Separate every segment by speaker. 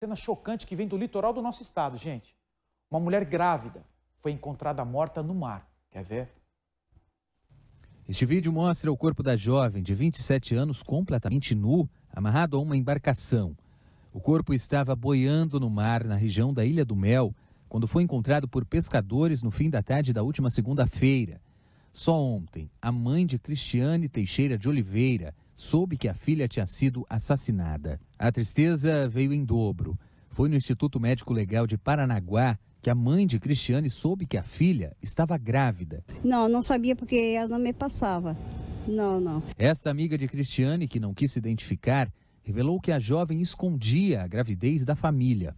Speaker 1: Cena chocante que vem do litoral do nosso estado, gente. Uma mulher grávida foi encontrada morta no mar. Quer ver? Este vídeo mostra o corpo da jovem de 27 anos completamente nu, amarrado a uma embarcação. O corpo estava boiando no mar na região da Ilha do Mel quando foi encontrado por pescadores no fim da tarde da última segunda-feira. Só ontem, a mãe de Cristiane Teixeira de Oliveira soube que a filha tinha sido assassinada. A tristeza veio em dobro. Foi no Instituto Médico Legal de Paranaguá que a mãe de Cristiane soube que a filha estava grávida.
Speaker 2: Não, não sabia porque ela não me passava. Não, não.
Speaker 1: Esta amiga de Cristiane, que não quis se identificar, revelou que a jovem escondia a gravidez da família.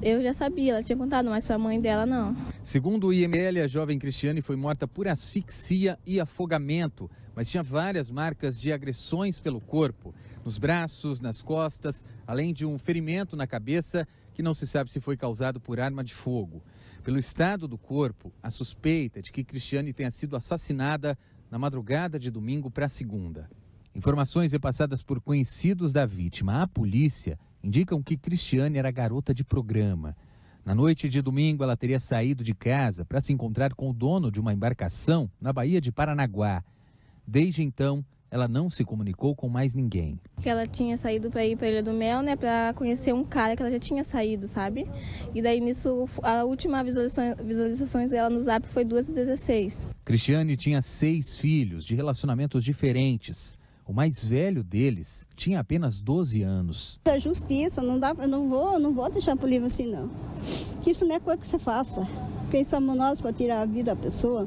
Speaker 2: Eu já sabia, ela tinha contado, mas sua mãe dela não.
Speaker 1: Segundo o IML, a jovem Cristiane foi morta por asfixia e afogamento, mas tinha várias marcas de agressões pelo corpo, nos braços, nas costas, além de um ferimento na cabeça que não se sabe se foi causado por arma de fogo. Pelo estado do corpo, a suspeita de que Cristiane tenha sido assassinada na madrugada de domingo para segunda. Informações repassadas por conhecidos da vítima à polícia indicam que Cristiane era garota de programa. Na noite de domingo, ela teria saído de casa para se encontrar com o dono de uma embarcação na Baía de Paranaguá. Desde então, ela não se comunicou com mais ninguém.
Speaker 2: Que ela tinha saído para ir para Ilha do Mel, né, para conhecer um cara que ela já tinha saído, sabe? E daí nisso a última visualização, visualizações dela no Zap foi 2:16.
Speaker 1: Cristiane tinha seis filhos de relacionamentos diferentes. O mais velho deles tinha apenas 12 anos.
Speaker 2: É justiça, não dá, não vou, não vou deixar pro livro assim não. Que isso não é coisa que você faça. Quem somos é nós para tirar a vida da pessoa?